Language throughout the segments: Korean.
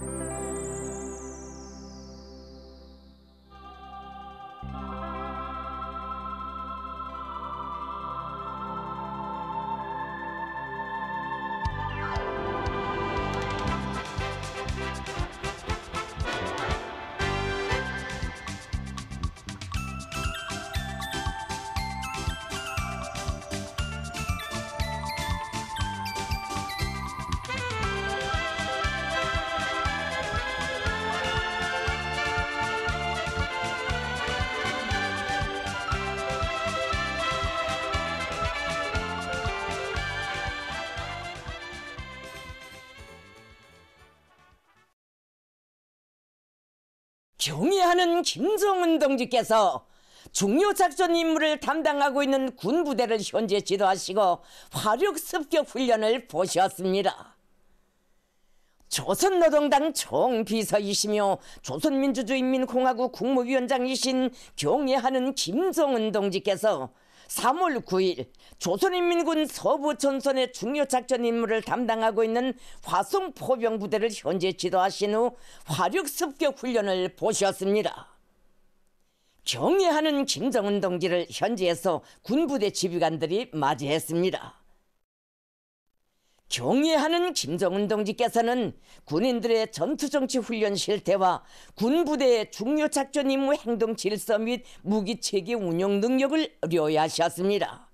Thank you. 경애하는 김정은 동지께서 중요 작전 임무를 담당하고 있는 군부대를 현재 지도하시고 화력 습격 훈련을 보셨습니다. 조선노동당 총비서이시며 조선민주주의인민공화국 국무위원장이신 경애하는 김정은 동지께서 3월 9일 조선인민군 서부 전선의 중요 작전 임무를 담당하고 있는 화성 포병 부대를 현재 지도하신 후 화력 습격 훈련을 보셨습니다. 경애하는 김정은 동지를 현지에서 군부대 지휘관들이 맞이했습니다. 경애하는 김정은 동지께서는 군인들의 전투정치 훈련 실태와 군부대의 중요 작전 임무 행동 질서 및 무기 체계 운영 능력을 려야하셨습니다.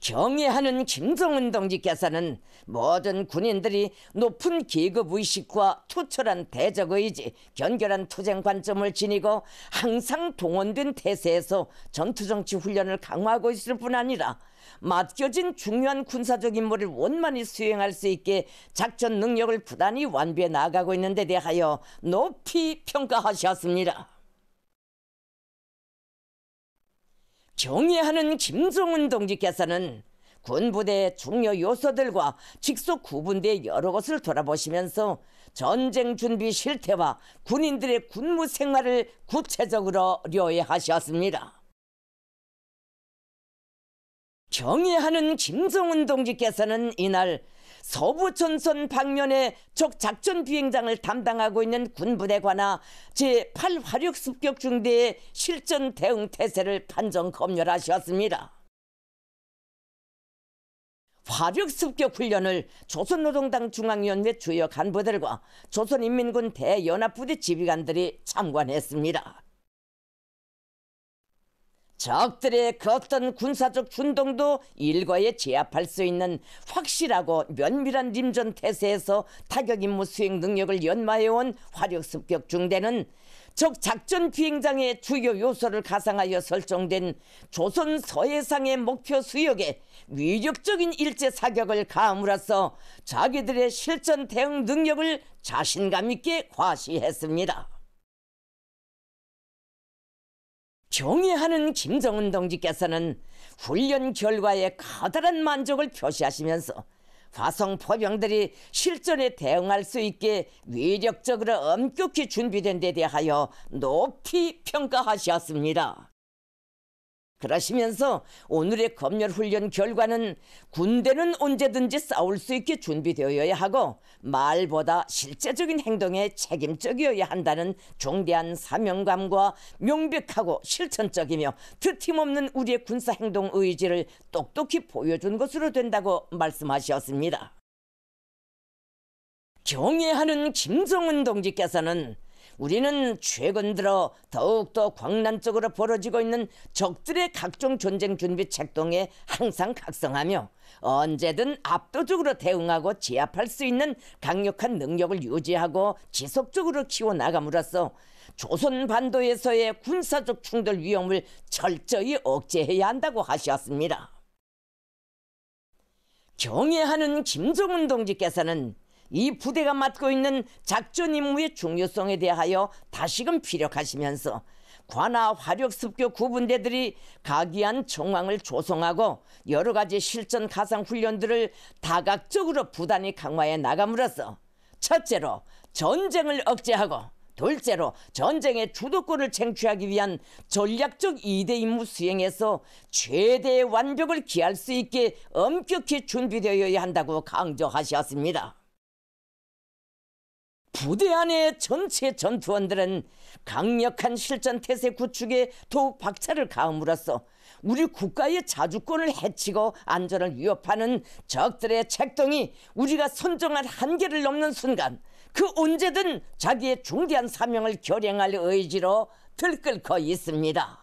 경애하는 김정은 동지께서는 모든 군인들이 높은 계급 의식과 투철한 대적 의지, 견결한 투쟁 관점을 지니고 항상 동원된 태세에서 전투 정치 훈련을 강화하고 있을 뿐 아니라 맡겨진 중요한 군사적 임무를 원만히 수행할 수 있게 작전 능력을 부단히 완비해 나가고 있는 데 대하여 높이 평가하셨습니다. 정의하는 김종훈 동지께서는 군부대의 중요 요소들과 직속 구분대의 여러 곳을 돌아보시면서 전쟁 준비 실태와 군인들의 군무 생활을 구체적으로 료해하셨습니다. 경애하는 김종훈 동지께서는 이날 서부전선 방면의 적 작전 비행장을 담당하고 있는 군부대 관하 제8화력 습격 중대의 실전 대응 태세를 판정 검열하셨습니다. 화력 습격 훈련을 조선노동당 중앙위원회 주요 간부들과 조선인민군 대연합부대 지휘관들이 참관했습니다. 적들의 그 어떤 군사적 준동도 일거에 제압할 수 있는 확실하고 면밀한 림전 태세에서 타격 임무 수행 능력을 연마해온 화력 습격 중대는 적 작전 비행장의 주요 요소를 가상하여 설정된 조선 서해상의 목표 수역에 위력적인 일제 사격을 가함으로써 자기들의 실전 대응 능력을 자신감 있게 과시했습니다. 경애하는 김정은 동지께서는 훈련 결과에 커다란 만족을 표시하시면서 화성 포병들이 실전에 대응할 수 있게 위력적으로 엄격히 준비된 데 대하여 높이 평가하셨습니다. 그러시면서 오늘의 검열 훈련 결과는 군대는 언제든지 싸울 수 있게 준비되어야 하고 말보다 실제적인 행동에 책임적이어야 한다는 중대한 사명감과 명백하고 실천적이며 드팀없는 우리의 군사 행동 의지를 똑똑히 보여준 것으로 된다고 말씀하셨습니다. 경애하는 김정은 동지께서는 우리는 최근 들어 더욱더 광란적으로 벌어지고 있는 적들의 각종 전쟁 준비 책동에 항상 각성하며 언제든 압도적으로 대응하고 제압할 수 있는 강력한 능력을 유지하고 지속적으로 키워나감으로써 조선 반도에서의 군사적 충돌 위험을 철저히 억제해야 한다고 하셨습니다. 경애하는 김정은 동지께서는 이 부대가 맡고 있는 작전 임무의 중요성에 대하여 다시금 피력하시면서 관아 화력 습교 구분대들이 각이한 정황을 조성하고 여러 가지 실전 가상 훈련들을 다각적으로 부단히 강화해 나감으로써 첫째로 전쟁을 억제하고 둘째로 전쟁의 주도권을 쟁취하기 위한 전략적 이대 임무 수행에서 최대의 완벽을 기할 수 있게 엄격히 준비되어야 한다고 강조하셨습니다. 부대 안의 전체 전투원들은 강력한 실전 태세 구축에 더욱 박차를 가함으로써 우리 국가의 자주권을 해치고 안전을 위협하는 적들의 책동이 우리가 선정한 한계를 넘는 순간 그 언제든 자기의 중대한 사명을 결행할 의지로 들끓고 있습니다.